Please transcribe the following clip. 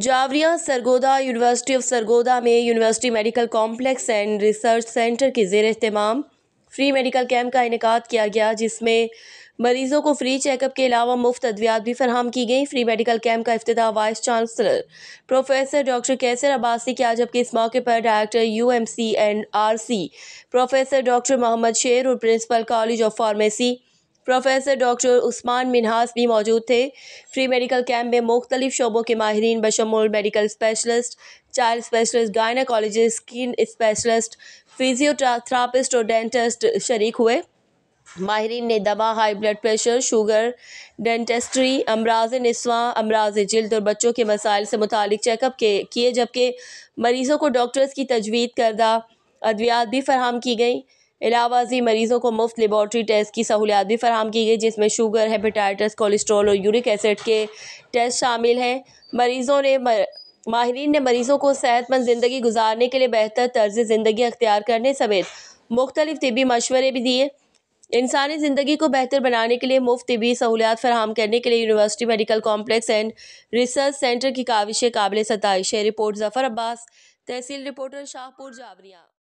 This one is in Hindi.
जावरिया सरगोदा यूनिवर्सिटी ऑफ सरगोदा में university medical complex and research centre के जेर अहतमाम फ्री मेडिकल कैंप का इनका किया गया जिसमें मरीज़ों को फ्री चेकअप के अलावा मुफ्त अद्वियात भी फरहम की गई फ्री मेडिकल कैंप का अफ्ताह vice chancellor professor doctor Qaiser Abbasi किया जबकि इस मौके पर director U M C and R C professor doctor Mohammad Sher और principal college of pharmacy professor doctor Usman Minhas भी मौजूद थे फ्री मेडिकल कैंप में मुख्तलिफ शोबों के माहरीन बशमोल medical specialist child specialist gynaecologist skin specialist physiotherapist और डेंटिस्ट शरीक हुए माहरीन ने दवा high blood pressure sugar dentistry अमराज नस्वा अमराज जल्द और बच्चों के मसाइल से मुतल चेकअप के किए जबकि मरीज़ों को डॉक्टर्स की तजवीज़ करदा अद्वियात भी फराम की गई इलावाजी मरीजों को मुफ्त लेबॉर्ट्री टेस्ट की सहूलियात भी फराम की गई जिसमें शुगर हेपेटाइटस कोलेस्ट्रॉल और यूरिक एसिड के टेस्ट शामिल हैं मरीज़ों ने मर... माहरीन ने मरीज़ों को सेहतमंद ज़िंदगी गुजारने के लिए बेहतर तर्ज ज़िंदगी अख्तियार करने समेत मुख्तलिफ तबी मशवरे भी दिए इंसानी ज़िंदगी को बेहतर बनाने के लिए मुफ्त तबी सहूलियात फराम करने के लिए university medical complex and research centre की काविशें काबिल सतश है रिपोर्ट ज़फ़र अब्बास तहसील रिपोर्टर शाहपुर जावरिया